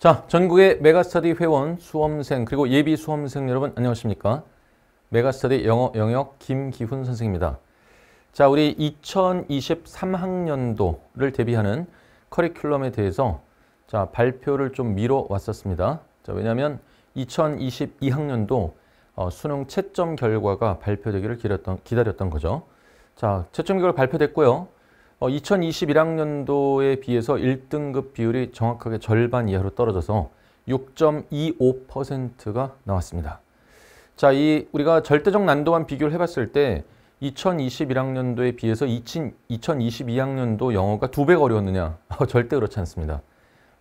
자, 전국의 메가스터디 회원, 수험생, 그리고 예비 수험생 여러분 안녕하십니까? 메가스터디 영어 영역 김기훈 선생입니다. 자, 우리 2023학년도를 대비하는 커리큘럼에 대해서 자, 발표를 좀 미뤄 왔었습니다. 자, 왜냐하면 2022학년도 어, 수능 채점 결과가 발표되기를 기렸던 기다렸던 거죠. 자, 채점 결과 발표됐고요. 어, 2021학년도에 비해서 1등급 비율이 정확하게 절반 이하로 떨어져서 6.25%가 나왔습니다. 자, 이 우리가 절대적 난도만 비교를 해봤을 때 2021학년도에 비해서 20, 2 2학년도 영어가 두 배가 어려웠느냐? 어, 절대 그렇지 않습니다.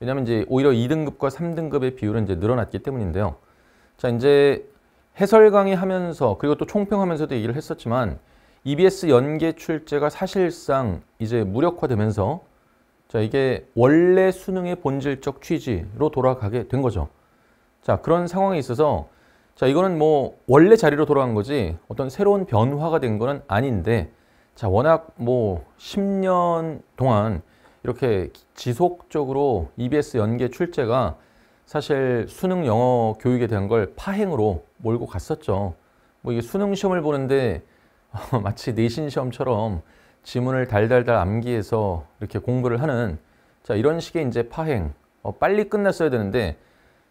왜냐하면 이제 오히려 2등급과 3등급의 비율은 이제 늘어났기 때문인데요. 자, 이제 해설 강의하면서 그리고 또 총평하면서도 얘기를 했었지만 EBS 연계 출제가 사실상 이제 무력화되면서 자 이게 원래 수능의 본질적 취지로 돌아가게 된 거죠. 자 그런 상황에 있어서 자 이거는 뭐 원래 자리로 돌아간 거지 어떤 새로운 변화가 된 거는 아닌데 자 워낙 뭐 10년 동안 이렇게 지속적으로 EBS 연계 출제가 사실 수능 영어 교육에 대한 걸 파행으로 몰고 갔었죠. 뭐 이게 수능 시험을 보는데 어, 마치 내신 시험처럼 지문을 달달달 암기해서 이렇게 공부를 하는 자 이런 식의 이제 파행 어, 빨리 끝났어야 되는데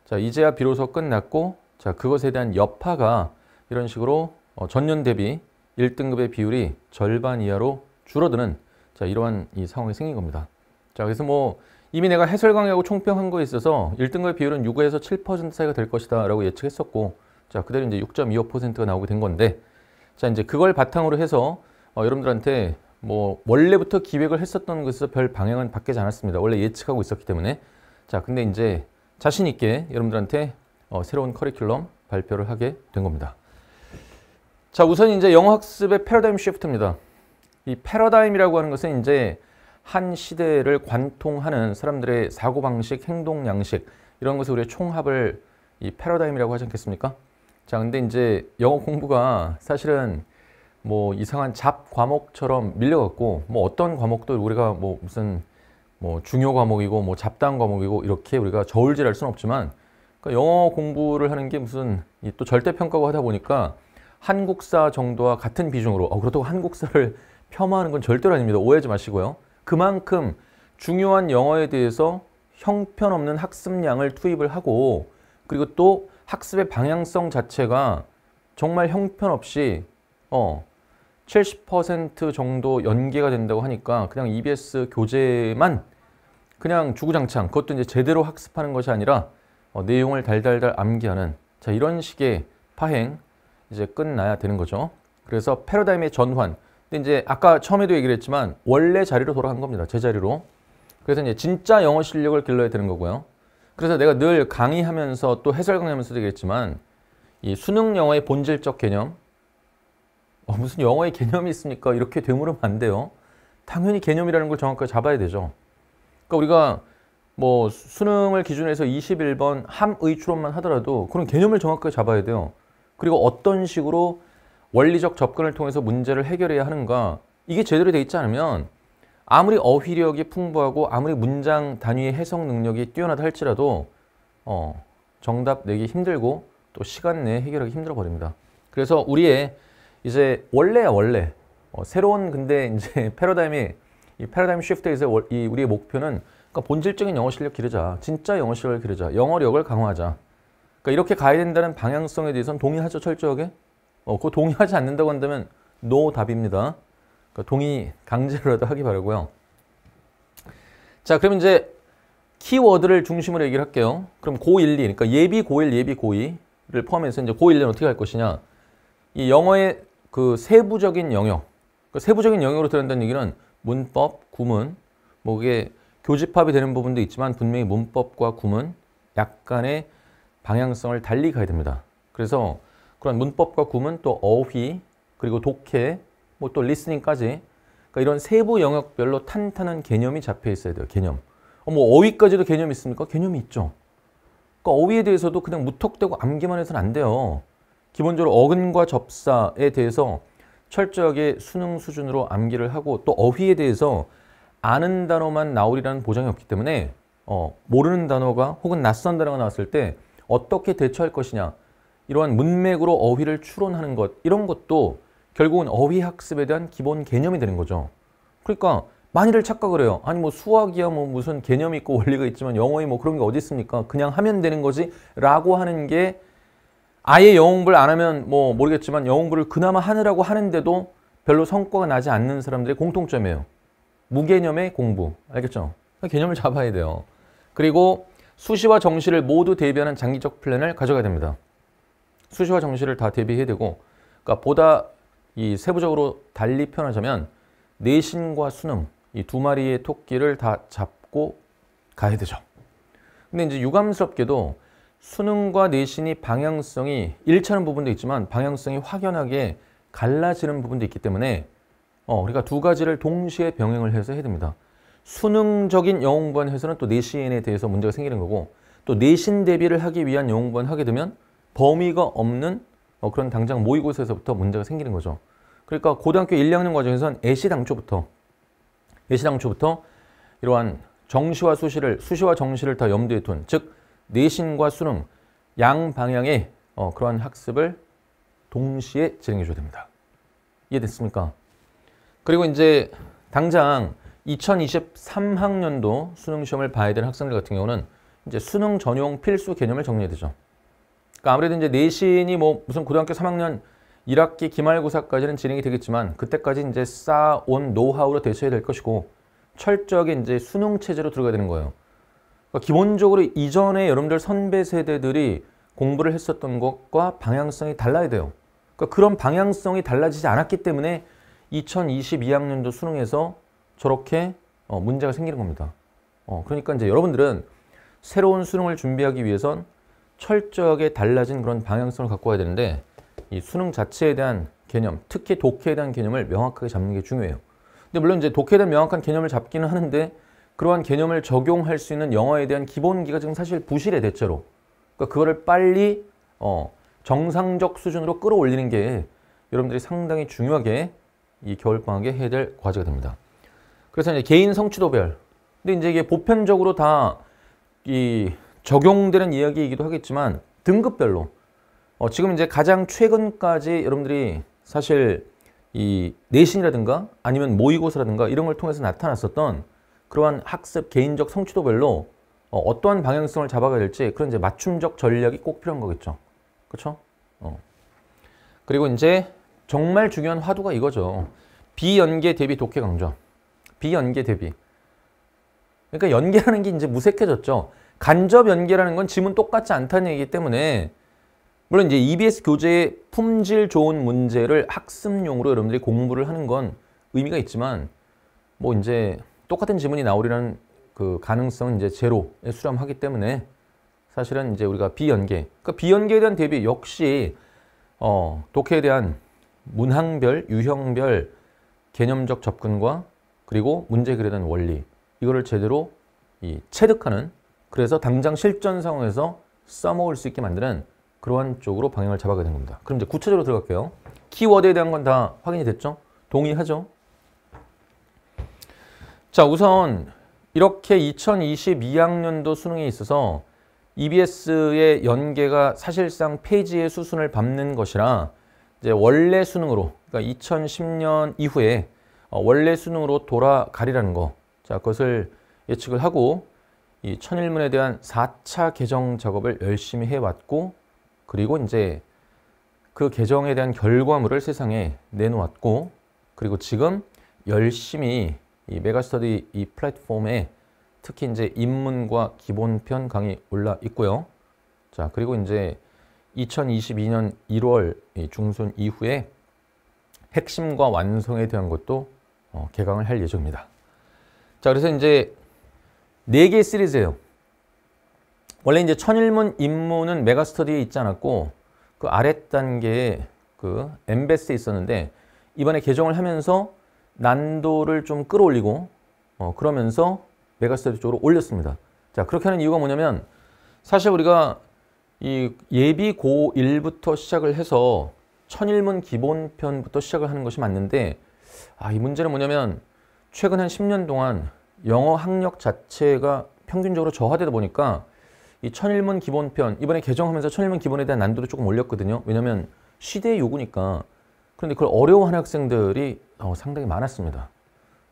자 이제야 비로소 끝났고 자 그것에 대한 여파가 이런 식으로 어, 전년 대비 1등급의 비율이 절반 이하로 줄어드는 자 이러한 이 상황이 생긴 겁니다. 자 그래서 뭐 이미 내가 해설 강의하고 총평한 거에 있어서 1등급의 비율은 6에서 7% 사이가 될 것이다 라고 예측했었고 자 그대로 이제 6.25%가 나오게 된 건데 자 이제 그걸 바탕으로 해서 어, 여러분들한테 뭐 원래부터 기획을 했었던 것에서 별 방향은 바뀌지 않았습니다. 원래 예측하고 있었기 때문에 자 근데 이제 자신 있게 여러분들한테 어, 새로운 커리큘럼 발표를 하게 된 겁니다. 자 우선 이제 영어 학습의 패러다임 시프트입니다. 이 패러다임이라고 하는 것은 이제 한 시대를 관통하는 사람들의 사고방식, 행동 양식 이런 것을 우리의 총합을 이 패러다임이라고 하지 않겠습니까? 자, 근데 이제 영어 공부가 사실은 뭐 이상한 잡 과목처럼 밀려갔고 뭐 어떤 과목도 우리가 뭐 무슨 뭐 중요 과목이고 뭐 잡다한 과목이고 이렇게 우리가 저울질할 수는 없지만 그러니까 영어 공부를 하는 게 무슨 또 절대 평가고 하다 보니까 한국사 정도와 같은 비중으로 어, 그렇다고 한국사를 폄하하는 건 절대로 아닙니다. 오해하지 마시고요. 그만큼 중요한 영어에 대해서 형편없는 학습량을 투입을 하고 그리고 또 학습의 방향성 자체가 정말 형편없이 어, 70% 정도 연계가 된다고 하니까 그냥 EBS 교재만 그냥 주구장창 그것도 이제 제대로 학습하는 것이 아니라 어, 내용을 달달달 암기하는 자 이런 식의 파행 이제 끝나야 되는 거죠. 그래서 패러다임의 전환. 근데 이제 아까 처음에도 얘기를 했지만 원래 자리로 돌아간 겁니다. 제 자리로. 그래서 이제 진짜 영어 실력을 길러야 되는 거고요. 그래서 내가 늘 강의하면서 또 해설 강의하면서 되겠지만 이 수능 영어의 본질적 개념 어, 무슨 영어의 개념이 있습니까? 이렇게 되물으면 안 돼요. 당연히 개념이라는 걸 정확하게 잡아야 되죠. 그러니까 우리가 뭐 수능을 기준으로 해서 21번 함의 추론만 하더라도 그런 개념을 정확하게 잡아야 돼요. 그리고 어떤 식으로 원리적 접근을 통해서 문제를 해결해야 하는가 이게 제대로 돼 있지 않으면 아무리 어휘력이 풍부하고 아무리 문장 단위의 해석 능력이 뛰어나다 할지라도 어, 정답 내기 힘들고 또 시간 내에 해결하기 힘들어 버립니다. 그래서 우리의 이제 원래야 원래 어, 새로운 근데 이제 패러다임이 이 패러다임 쉬프트에서 이 우리의 목표는 그러니까 본질적인 영어 실력 기르자. 진짜 영어 실력을 기르자. 영어력을 강화하자. 그러니까 이렇게 가야 된다는 방향성에 대해서는 동의하죠, 철저하게? 어, 그거 동의하지 않는다고 한다면 노 답입니다. 그러니까 동의 강제로라도 하기 바라고요. 자, 그럼 이제 키워드를 중심으로 얘기를 할게요. 그럼 고1, 2, 그러니까 예비 고1, 예비 고2를 포함해서 이제 고1년 어떻게 할 것이냐. 이 영어의 그 세부적인 영역, 그 세부적인 영역으로 들어간다는 얘기는 문법, 구문, 뭐 그게 교집합이 되는 부분도 있지만 분명히 문법과 구문 약간의 방향성을 달리 가야 됩니다. 그래서 그런 문법과 구문 또 어휘 그리고 독해 뭐또 리스닝까지 그러니까 이런 세부 영역별로 탄탄한 개념이 잡혀 있어야 돼요. 개념. 어, 뭐 어휘까지도 개념이 있습니까? 개념이 있죠. 그러니까 어휘에 대해서도 그냥 무턱대고 암기만 해서는 안 돼요. 기본적으로 어근과 접사에 대해서 철저하게 수능 수준으로 암기를 하고 또 어휘에 대해서 아는 단어만 나오리라는 보장이 없기 때문에 어, 모르는 단어가 혹은 낯선 단어가 나왔을 때 어떻게 대처할 것이냐 이러한 문맥으로 어휘를 추론하는 것 이런 것도 결국은 어휘학습에 대한 기본 개념이 되는 거죠. 그러니까 많이들 착각을 해요. 아니 뭐 수학이야 뭐 무슨 개념이 있고 원리가 있지만 영어에 뭐 그런 게 어디 있습니까? 그냥 하면 되는 거지 라고 하는 게 아예 영어 공부를 안 하면 뭐 모르겠지만 영어 공부를 그나마 하느라고 하는데도 별로 성과가 나지 않는 사람들의 공통점이에요. 무개념의 공부. 알겠죠? 개념을 잡아야 돼요. 그리고 수시와 정시를 모두 대비하는 장기적 플랜을 가져가야 됩니다. 수시와 정시를 다 대비해야 되고 그러니까 보다 이 세부적으로 달리 표현하자면 내신과 수능 이 두 마리의 토끼를 다 잡고 가야 되죠. 근데 이제 유감스럽게도 수능과 내신이 방향성이 일치하는 부분도 있지만 방향성이 확연하게 갈라지는 부분도 있기 때문에 어, 우리가 두 가지를 동시에 병행을 해서 해야 됩니다. 수능적인 영웅공에서는또 내신에 대해서 문제가 생기는 거고 또 내신 대비를 하기 위한 영웅공부 하게 되면 범위가 없는 어, 그런 당장 모의고사에서부터 문제가 생기는 거죠. 그러니까 고등학교 1, 2학년 과정에선 서 애시당초부터 애시당초부터 이러한 정시와 수시를 수시와 정시를 다 염두에 둔 즉 내신과 수능 양 방향의 어, 그러한 학습을 동시에 진행해 줘야 됩니다. 이해됐습니까? 그리고 이제 당장 2023학년도 수능 시험을 봐야 될 학생들 같은 경우는 이제 수능 전용 필수 개념을 정리해야 되죠. 그러니까 아무래도 이제 내신이 뭐 무슨 고등학교 3학년 1학기 기말고사까지는 진행이 되겠지만 그때까지 이제 쌓아온 노하우로 대처해야될 것이고 철저하게 이제 수능 체제로 들어가야 되는 거예요. 그러니까 기본적으로 이전에 여러분들 선배 세대들이 공부를 했었던 것과 방향성이 달라야 돼요. 그러니까 그런 방향성이 달라지지 않았기 때문에 2022학년도 수능에서 저렇게 어, 문제가 생기는 겁니다. 어, 그러니까 이제 여러분들은 새로운 수능을 준비하기 위해선 철저하게 달라진 그런 방향성을 갖고 와야 되는데 이 수능 자체에 대한 개념, 특히 독해에 대한 개념을 명확하게 잡는 게 중요해요. 근데 물론 이제 독해에 대한 명확한 개념을 잡기는 하는데 그러한 개념을 적용할 수 있는 영어에 대한 기본기가 지금 사실 부실해 대체로. 그러니까 그거를 빨리 어, 정상적 수준으로 끌어올리는 게 여러분들이 상당히 중요하게 이 겨울방학에 해야 될 과제가 됩니다. 그래서 이제 개인 성취도별. 근데 이제 이게 보편적으로 다이 적용되는 이야기이기도 하겠지만 등급별로 어, 지금 이제 가장 최근까지 여러분들이 사실 이 내신이라든가 아니면 모의고사라든가 이런 걸 통해서 나타났었던 그러한 학습 개인적 성취도별로 어, 떠한 방향성을 잡아가야 될지 그런 이제 맞춤적 전략이 꼭 필요한 거겠죠. 그렇죠? 어. 그리고 이제 정말 중요한 화두가 이거죠. 비연계 대비 독해 강좌. 비연계 대비. 그러니까 연계라는 게 이제 무색해졌죠. 간접 연계라는 건 지문 똑같지 않다는 얘기기 때문에 물론 이제 EBS 교재의 품질 좋은 문제를 학습용으로 여러분들이 공부를 하는 건 의미가 있지만 뭐 이제 똑같은 지문이 나오리라는 그 가능성은 이제 제로에 수렴하기 때문에 사실은 이제 우리가 비연계 그러니까 비연계에 대한 대비 역시 어, 독해에 대한 문항별, 유형별 개념적 접근과 그리고 문제 그려낸 원리 이거를 제대로 이 체득하는 그래서 당장 실전 상황에서 써먹을 수 있게 만드는 그러한 쪽으로 방향을 잡아가야 되는 겁니다. 그럼 이제 구체적으로 들어갈게요. 키워드에 대한 건 다 확인이 됐죠? 동의하죠? 자, 우선 이렇게 2022학년도 수능에 있어서 EBS의 연계가 사실상 페이지의 수순을 밟는 것이라 이제 원래 수능으로 그러니까 2010년 이후에 어, 원래 수능으로 돌아가리라는 거. 자, 그것을 예측을 하고 이 천일문에 대한 4차 개정 작업을 열심히 해왔고 그리고 이제 그 개정에 대한 결과물을 세상에 내놓았고 그리고 지금 열심히 이 메가스터디 이 플랫폼에 특히 이제 입문과 기본편 강의 올라 있고요. 자 그리고 이제 2022년 1월 중순 이후에 핵심과 완성에 대한 것도 어, 개강을 할 예정입니다. 자 그래서 이제 4개의 시리즈예요. 원래 이제 천일문 임무는 메가스터디에 있지 않았고 그 아랫단계에 그 엠베스에 있었는데 이번에 개정을 하면서 난도를 좀 끌어올리고 어, 그러면서 메가스터디 쪽으로 올렸습니다. 자 그렇게 하는 이유가 뭐냐면 사실 우리가 이 예비 고1부터 시작을 해서 천일문 기본편부터 시작을 하는 것이 맞는데 아, 이 문제는 뭐냐면 최근 한 10년 동안 영어 학력 자체가 평균적으로 저하되다 보니까 이 천일문 기본편 이번에 개정하면서 천일문 기본에 대한 난도를 조금 올렸거든요. 왜냐하면 시대의 요구니까 그런데 그걸 어려워하는 학생들이 어, 상당히 많았습니다.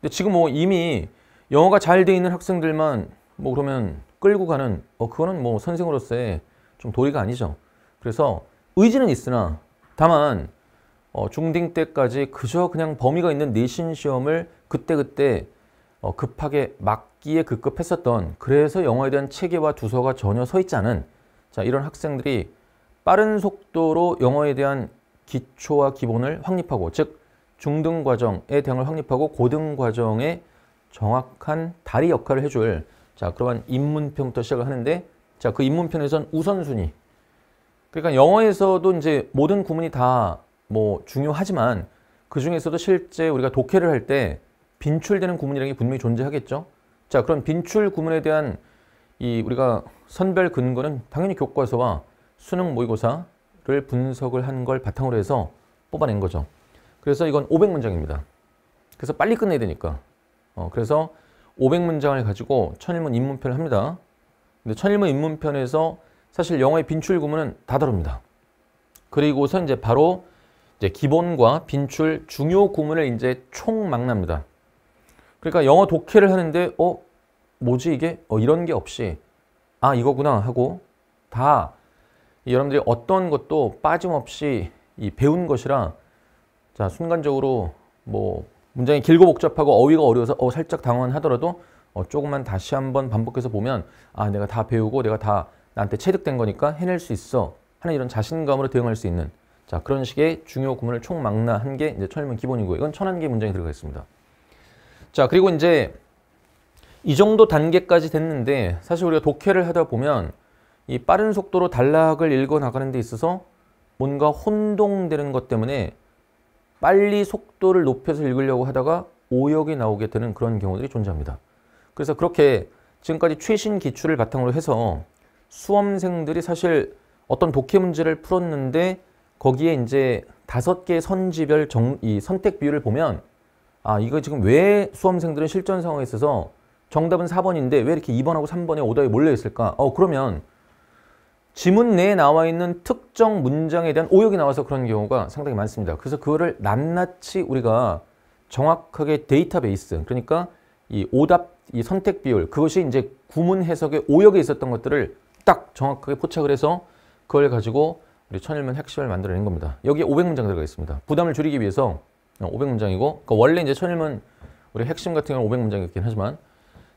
근데 지금 뭐 이미 영어가 잘 돼 있는 학생들만 뭐 그러면 끌고 가는 어 그거는 뭐 선생으로서의 좀 도리가 아니죠. 그래서 의지는 있으나 다만 어, 중딩 때까지 그저 그냥 범위가 있는 내신 시험을 그때그때 어, 급하게 막기에 급급했었던 그래서 영어에 대한 체계와 주서가 전혀 서 있지 않은 자, 이런 학생들이 빠른 속도로 영어에 대한 기초와 기본을 확립하고 즉 중등 과정에 대한 걸 확립하고 고등 과정에 정확한 다리 역할을 해줄 자 그러한 입문평부터 시작을 하는데 자 그입문편에선 우선순위 그러니까 영어에서도 이제 모든 구문이 다 뭐 중요하지만 그 중에서도 실제 우리가 독해를 할때 빈출되는 구문이라는 게 분명히 존재하겠죠. 자, 그럼 빈출 구문에 대한 이 우리가 선별 근거는 당연히 교과서와 수능 모의고사를 분석을 한 걸 바탕으로 해서 뽑아낸 거죠. 그래서 이건 500문장입니다. 그래서 빨리 끝내야 되니까. 어, 그래서 500문장을 가지고 천일문 입문편을 합니다. 근데 천일문 입문편에서 사실 영어의 빈출 구문은 다다릅니다 그리고서 이제 바로 이제 기본과 빈출 중요 구문을 이제 총망납니다 그러니까 영어 독해를 하는데 어? 뭐지 이게? 어, 이런 게 없이 아 이거구나 하고 다 여러분들이 어떤 것도 빠짐없이 이 배운 것이라 자 순간적으로 뭐 문장이 길고 복잡하고 어휘가 어려워서 어, 살짝 당황하더라도 어, 조금만 다시 한번 반복해서 보면 아 내가 다 배우고 내가 다 나한테 체득된 거니까 해낼 수 있어 하는 이런 자신감으로 대응할 수 있는 자 그런 식의 중요 구문을 총망라한 게 이제 철일문 기본이고요. 이건 천안계 문장이 들어가 있습니다. 자 그리고 이제 이 정도 단계까지 됐는데 사실 우리가 독해를 하다 보면 이 빠른 속도로 단락을 읽어 나가는 데 있어서 뭔가 혼동되는 것 때문에 빨리 속도를 높여서 읽으려고 하다가 오역이 나오게 되는 그런 경우들이 존재합니다. 그래서 그렇게 지금까지 최신 기출을 바탕으로 해서 수험생들이 사실 어떤 독해 문제를 풀었는데 거기에 이제 다섯 개의 선지별 정, 이 선택 비율을 보면 아 이거 지금 왜 수험생들은 실전 상황에 있어서 정답은 4번인데 왜 이렇게 2번하고 3번에 오더에 몰려 있을까? 어 그러면 지문 내에 나와 있는 특정 문장에 대한 오역이 나와서 그런 경우가 상당히 많습니다. 그래서 그거를 낱낱이 우리가 정확하게 데이터베이스 그러니까 이 오답 이 선택 비율 그것이 이제 구문 해석의 오역에 있었던 것들을 딱 정확하게 포착을 해서 그걸 가지고 우리 천일문 핵심을 만들어낸 겁니다. 여기에 500문장 들어가 있습니다. 부담을 줄이기 위해서 500문장이고 그러니까 원래 이제 천일문 우리 핵심 같은 경우는 500문장이었긴 하지만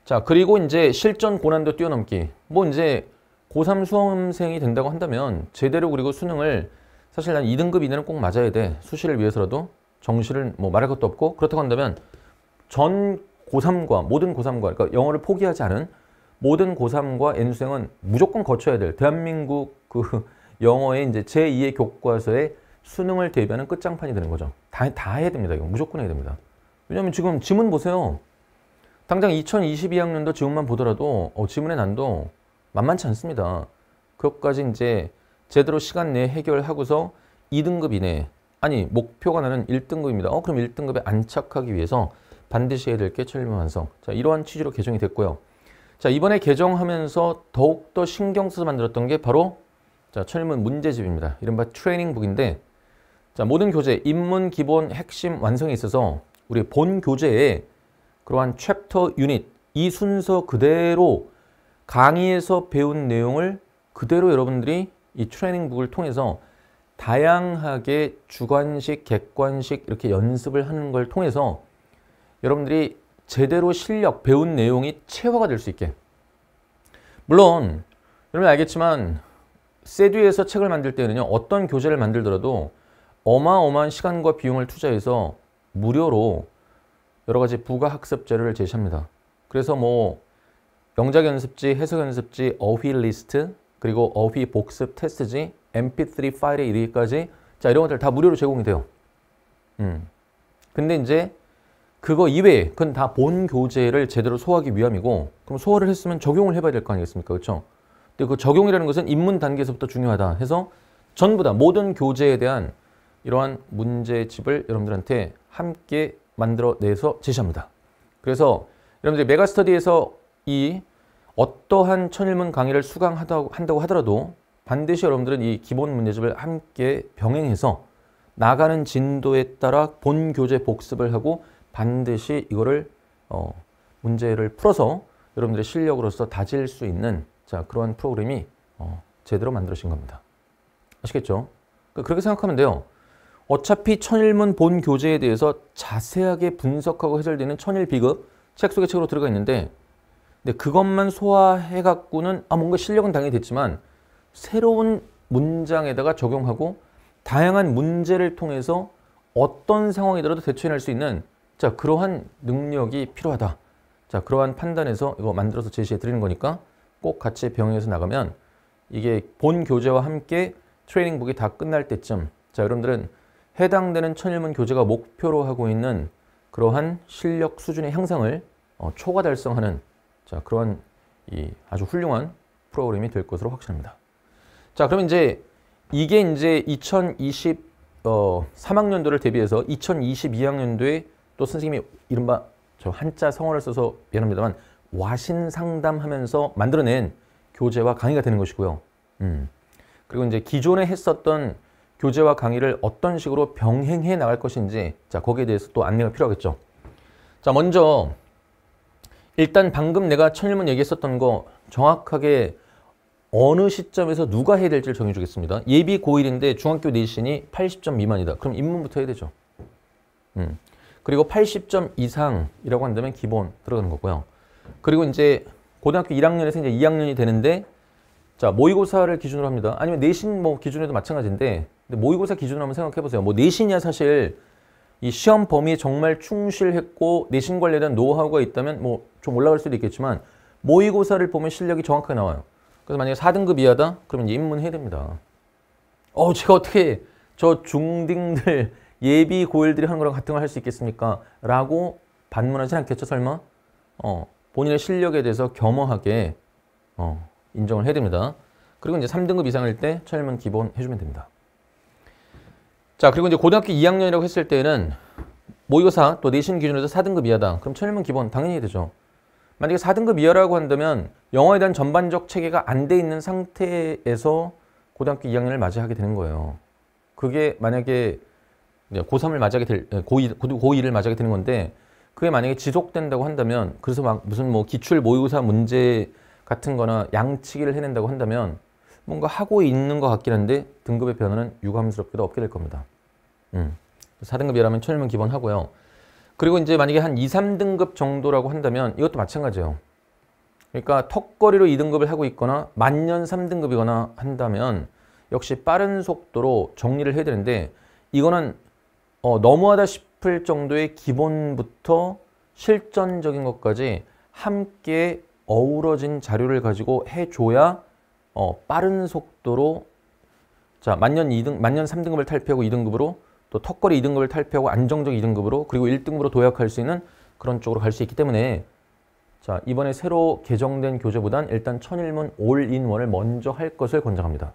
자 그리고 이제 실전 고난도 뛰어넘기 뭐 이제 고3 수험생이 된다고 한다면 제대로 그리고 수능을 사실 난 2등급 이내는 꼭 맞아야 돼 수시를 위해서라도 정시를 뭐 말할 것도 없고 그렇다고 한다면 전 고3과 모든 고3과 그러니까 영어를 포기하지 않은 모든 고3과 N수생은 무조건 거쳐야 될 대한민국 그 영어의 이제 제2의 교과서에 수능을 대비하는 끝장판이 되는 거죠. 다, 다 해야 됩니다. 이거 무조건 해야 됩니다. 왜냐면 지금 지문 보세요. 당장 2022학년도 지문만 보더라도 어, 지문의 난도 만만치 않습니다. 그것까지 이제 제대로 시간 내에 해결하고서 2등급 이내 아니 목표가 나는 1등급입니다. 어 그럼 1등급에 안착하기 위해서 반드시 해야 될 게철리문 완성. 자 이러한 취지로 개정이 됐고요. 자 이번에 개정하면서 더욱더 신경 써서 만들었던 게 바로 자철문 문제집입니다. 이른바 트레이닝북인데 자, 모든 교재 입문 기본 핵심 완성에 있어서 우리 본 교재에 그러한 챕터 유닛 이 순서 그대로 강의에서 배운 내용을 그대로 여러분들이 이 트레이닝북을 통해서 다양하게 주관식, 객관식 이렇게 연습을 하는 걸 통해서 여러분들이 제대로 실력, 배운 내용이 체화가 될 수 있게 물론 여러분 알겠지만 세듀에서 책을 만들 때는요 어떤 교재를 만들더라도 어마어마한 시간과 비용을 투자해서 무료로 여러 가지 부가학습 재료를 제시합니다. 그래서 뭐 영작 연습지, 해석 연습지, 어휘 리스트, 그리고 어휘 복습 테스트지, mp3 파일의 이르기까지 자 이런 것들 다 무료로 제공이 돼요. 음. 근데 이제 그거 이외에 그건 다 본 교재를 제대로 소화하기 위함이고 그럼 소화를 했으면 적용을 해봐야 될 거 아니겠습니까? 그렇죠? 근데 그 적용이라는 것은 입문 단계에서부터 중요하다 해서 전부 다 모든 교재에 대한 이러한 문제집을 여러분들한테 함께 만들어내서 제시합니다. 그래서 여러분들이 메가스터디에서 이 어떠한 천일문 강의를 수강한다고 하더라도 반드시 여러분들은 이 기본 문제집을 함께 병행해서 나가는 진도에 따라 본 교재 복습을 하고 반드시 이거를 어, 문제를 풀어서 여러분들의 실력으로서 다질 수 있는 자그러한 프로그램이 어, 제대로 만들어진 겁니다. 아시겠죠? 그러니까 그렇게 생각하면 돼요. 어차피 천일문 본 교재에 대해서 자세하게 분석하고 해설되는 천일 비급 책 속의 책으로 들어가 있는데 근데 그것만 소화해갖고는 아 뭔가 실력은 당연히 됐지만 새로운 문장에다가 적용하고 다양한 문제를 통해서 어떤 상황이더라도 대처해낼 수 있는 자 그러한 능력이 필요하다. 자 그러한 판단에서 이거 만들어서 제시해 드리는 거니까 꼭 같이 병행해서 나가면 이게 본 교재와 함께 트레이닝북이 다 끝날 때쯤 자 여러분들은 해당되는 천일문 교재가 목표로 하고 있는 그러한 실력 수준의 향상을 어, 초과 달성하는 자, 그러한 아주 훌륭한 프로그램이 될 것으로 확신합니다. 자, 그럼 이제 이게 이제 2023학년도를 어, 대비해서 2022학년도에 또 선생님이 이른바 저 한자 성어를 써서 미안합니다만 와신 상담하면서 만들어낸 교재와 강의가 되는 것이고요. 음. 그리고 이제 기존에 했었던 교재와 강의를 어떤 식으로 병행해 나갈 것인지 자 거기에 대해서 또 안내가 필요하겠죠. 자 먼저 일단 방금 내가 천일문 얘기했었던 거 정확하게 어느 시점에서 누가 해야 될지를 정해주겠습니다. 예비 고1인데 중학교 내신이 80점 미만이다. 그럼 입문부터 해야 되죠. 음. 그리고 80점 이상이라고 한다면 기본 들어가는 거고요. 그리고 이제 고등학교 1학년에서 이제 2학년이 되는데 자 모의고사를 기준으로 합니다. 아니면 내신 뭐 기준에도 마찬가지인데 근데 모의고사 기준으로 한번 생각해보세요. 뭐 내신이야 사실 이 시험 범위에 정말 충실했고 내신 관련한 노하우가 있다면 뭐 좀 올라갈 수도 있겠지만 모의고사를 보면 실력이 정확하게 나와요. 그래서 만약에 4등급 이하다? 그러면 이제 입문해야 됩니다. 어 제가 어떻게 저 중딩들 예비 고일들이 하는 거랑 같은 걸 할 수 있겠습니까? 라고 반문하지 않겠죠 설마? 어 본인의 실력에 대해서 겸허하게 어 인정을 해야 됩니다. 그리고 이제 3등급 이상일 때 처일만 기본 해주면 됩니다. 자, 그리고 이제 고등학교 2학년이라고 했을 때는 모의고사 또 내신 기준으로 해서 4등급 이하다. 그럼 처일만 기본 당연히 해야 되죠. 만약에 4등급 이하라고 한다면 영어에 대한 전반적 체계가 안 돼 있는 상태에서 고등학교 2학년을 맞이하게 되는 거예요. 그게 만약에 고3을 맞이하게 될, 고2, 예, 고2를 맞이하게 되는 건데 그게 만약에 지속된다고 한다면 그래서 막 무슨 뭐 기출 모의고사 문제 같은 거나 양치기를 해낸다고 한다면 뭔가 하고 있는 것 같긴 한데 등급의 변화는 유감스럽게도 없게 될 겁니다. 음. 4등급 이라면 철면 기본 하고요. 그리고 이제 만약에 한 2, 3등급 정도라고 한다면 이것도 마찬가지예요. 그러니까 턱걸이로 2등급을 하고 있거나 만년 3등급이거나 한다면 역시 빠른 속도로 정리를 해야 되는데 이거는 어, 너무하다 싶을 정도의 기본부터 실전적인 것까지 함께 어우러진 자료를 가지고 해줘야 어, 빠른 속도로 자 만년 2등 만년 3등급을 탈피하고 2등급으로 또 턱걸이 2등급을 탈피하고 안정적 2등급으로 그리고 1등급으로 도약할 수 있는 그런 쪽으로 갈 수 있기 때문에 자 이번에 새로 개정된 교재보단 일단 천일문 올인원을 먼저 할 것을 권장합니다.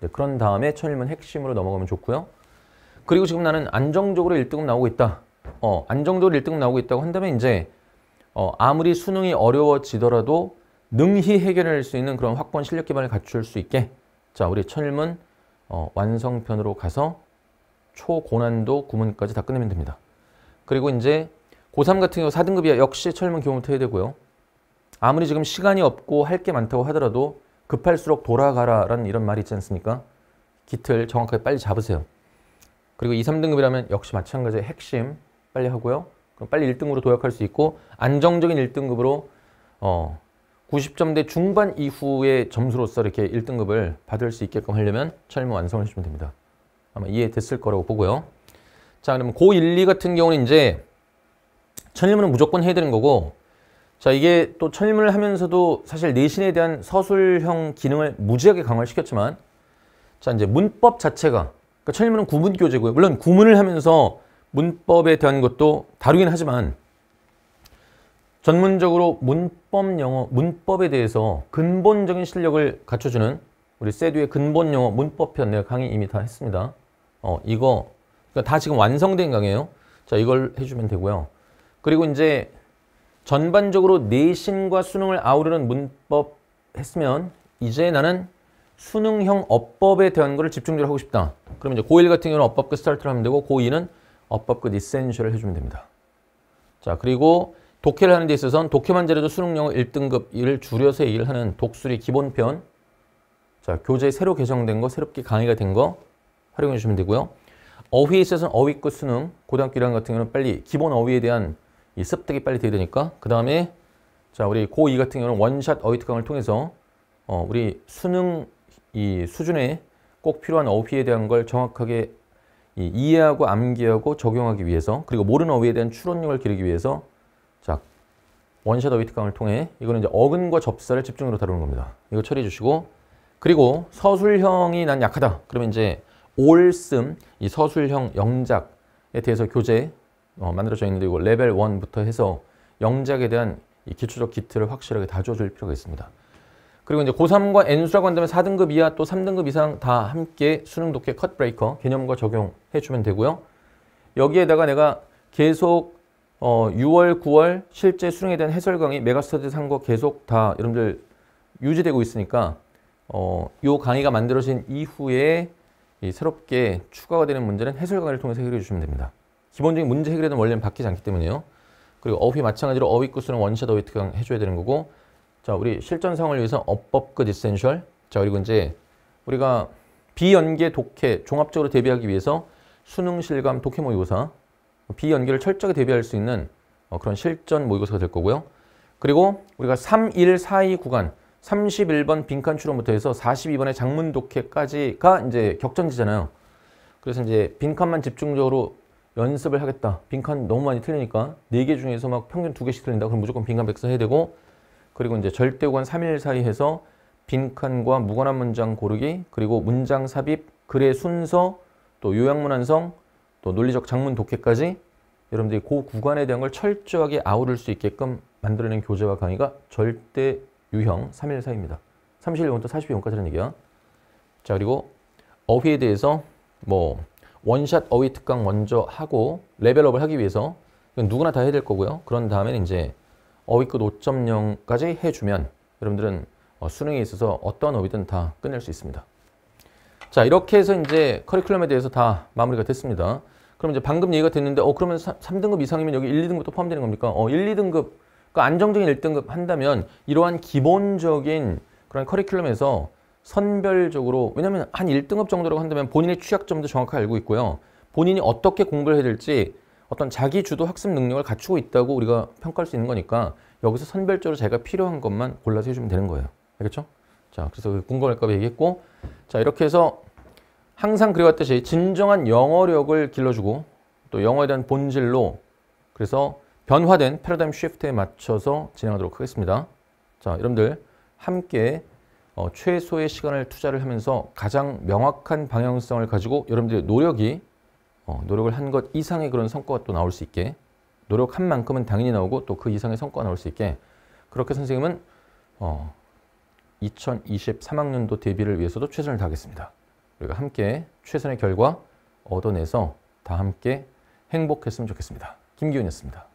네, 그런 다음에 천일문 핵심으로 넘어가면 좋고요. 그리고 지금 나는 안정적으로 1등급 나오고 있다. 어, 안정적으로 1등급 나오고 있다고 한다면 이제 어, 아무리 수능이 어려워지더라도 능히 해결할 수 있는 그런 확고한 실력 기반을 갖출 수 있게 자 우리 천일문 어, 완성편으로 가서 초고난도 구문까지 다 끝내면 됩니다. 그리고 이제 고3 같은 경우 4등급이야 역시 천일문 기본부터 해야 되고요. 아무리 지금 시간이 없고 할 게 많다고 하더라도 급할수록 돌아가라 라는 이런 말이 있지 않습니까? 기틀 정확하게 빨리 잡으세요. 그리고 2, 3등급이라면 역시 마찬가지 핵심 빨리 하고요. 그럼 빨리 1등으로 도약할 수 있고 안정적인 1등급으로 어 90점대 중반 이후의 점수로서 이렇게 1등급을 받을 수 있게끔 하려면 철문 완성을 해주면 됩니다. 아마 이해됐을 거라고 보고요. 자, 그러면 고1, 2 같은 경우는 이제 철문은 무조건 해야 되는 거고 자 이게 또철문을 하면서도 사실 내신에 대한 서술형 기능을 무지하게 강화시켰지만 자 이제 문법 자체가 그러니까 천문은 구문 교재고요. 물론 구문을 하면서 문법에 대한 것도 다루긴 하지만 전문적으로 문법 영어, 문법에 대해서 근본적인 실력을 갖춰주는 우리 세듀의 근본 영어 문법편 내가 강의 이미 다 했습니다. 어, 이거 그러니까 다 지금 완성된 강의예요. 자, 이걸 해주면 되고요. 그리고 이제 전반적으로 내신과 수능을 아우르는 문법 했으면 이제 나는 수능형 어법에 대한 것을 집중적으로 하고 싶다. 그러면 이제 고1 같은 경우는 어법과 그 스타트를 하면 되고 고2는 어법끝 이센셜을 해주면 됩니다. 자 그리고 독해를 하는 데 있어서는 독해만 잘해도 수능영어 1등급 일 줄여서 얘기를 하는 독수리 기본편 자 교재 새로 개정된 거 새롭게 강의가 된 거 활용해 주시면 되고요. 어휘에 있어서는 어휘끝 수능 고등학교 1학년 같은 경우는 빨리 기본 어휘에 대한 이 습득이 빨리 돼야 되니까 그 다음에 자 우리 고2 같은 경우는 원샷 어휘 특강을 통해서 어, 우리 수능 이 수준에 꼭 필요한 어휘에 대한 걸 정확하게 이해하고 암기하고 적용하기 위해서 그리고 모르는 어휘에 대한 추론력을 기르기 위해서 자 원샷 어휘 특강을 통해 이거는 이제 어근과 접사를 집중으로 다루는 겁니다. 이거 처리해 주시고 그리고 서술형이 난 약하다. 그러면 이제 올씀 이 서술형 영작에 대해서 교재 어, 만들어져 있는데 이거 레벨 1부터 해서 영작에 대한 이 기초적 기틀을 확실하게 다져줄 필요가 있습니다. 그리고 이제 고3과 N수라고 한다면 4등급 이하 또 3등급 이상 다 함께 수능 독해 컷 브레이커 개념과 적용해 주면 되고요. 여기에다가 내가 계속 어, 6월, 9월 실제 수능에 대한 해설 강의 메가스터디 산거 계속 다 여러분들 유지되고 있으니까 어, 이 강의가 만들어진 이후에 새롭게 추가가 되는 문제는 해설 강의를 통해서 해결해 주시면 됩니다. 기본적인 문제 해결에 는원래는 바뀌지 않기 때문에요. 그리고 어휘 마찬가지로 어휘 구수는 원샷 어휘 특강 해줘야 되는 거고 자, 우리 실전상을 위해서 어법끝 이센셜. 자, 그리고 이제 우리가 비연계 독해 종합적으로 대비하기 위해서 수능 실감 독해 모의고사 비연계를 철저하게 대비할 수 있는 어, 그런 실전 모의고사가 될 거고요. 그리고 우리가 3, 1, 4, 2 구간 31번 빈칸 추론부터 해서 42번의 장문 독해까지가 이제 격전지잖아요. 그래서 이제 빈칸만 집중적으로 연습을 하겠다. 빈칸 너무 많이 틀리니까 4개 중에서 막 평균 2개씩 틀린다. 그럼 무조건 빈칸 백서 해야 되고 그리고 이제 절대권 3일 사이 에서 빈칸과 무관한 문장 고르기, 그리고 문장 삽입, 글의 순서, 또 요약문 완성, 또 논리적 작문 독해까지 여러분들이 그 구간에 대한 걸 철저하게 아우를 수 있게끔 만들어낸 교재와 강의가 절대 유형 3일사이입니다 31번부터 42번까지라는 얘기야. 자 그리고 어휘에 대해서 뭐 원샷 어휘 특강 먼저 하고 레벨업을 하기 위해서 이건 누구나 다 해야 될 거고요. 그런 다음에는 이제 어휘급 5.0까지 해주면 여러분들은 어, 수능에 있어서 어떤 어휘든 다 끝낼 수 있습니다. 자 이렇게 해서 이제 커리큘럼에 대해서 다 마무리가 됐습니다. 그럼 이제 방금 얘기가 됐는데 어 그러면 3, 등급 이상이면 여기 1, 2등급도 포함되는 겁니까? 어 1, 2등급 그 안정적인 1등급 한다면 이러한 기본적인 그런 커리큘럼에서 선별적으로 왜냐하면 한 1등급 정도라고 한다면 본인의 취약점도 정확하게 알고 있고요. 본인이 어떻게 공부를 해야 될지 어떤 자기 주도 학습 능력을 갖추고 있다고 우리가 평가할 수 있는 거니까 여기서 선별적으로 자기가 필요한 것만 골라서 해주면 되는 거예요. 알겠죠? 자, 그래서 그 궁금할까 봐 얘기했고 자, 이렇게 해서 항상 그래왔듯이 진정한 영어력을 길러주고 또 영어에 대한 본질로 그래서 변화된 패러다임 쉬프트에 맞춰서 진행하도록 하겠습니다. 자, 여러분들 함께 어, 최소의 시간을 투자를 하면서 가장 명확한 방향성을 가지고 여러분들의 노력이 어, 노력을 한 것 이상의 그런 성과가 또 나올 수 있게 노력한 만큼은 당연히 나오고 또 그 이상의 성과가 나올 수 있게 그렇게 선생님은 어, 2023학년도 대비를 위해서도 최선을 다하겠습니다. 우리가 함께 최선의 결과 얻어내서 다 함께 행복했으면 좋겠습니다. 김기훈이었습니다.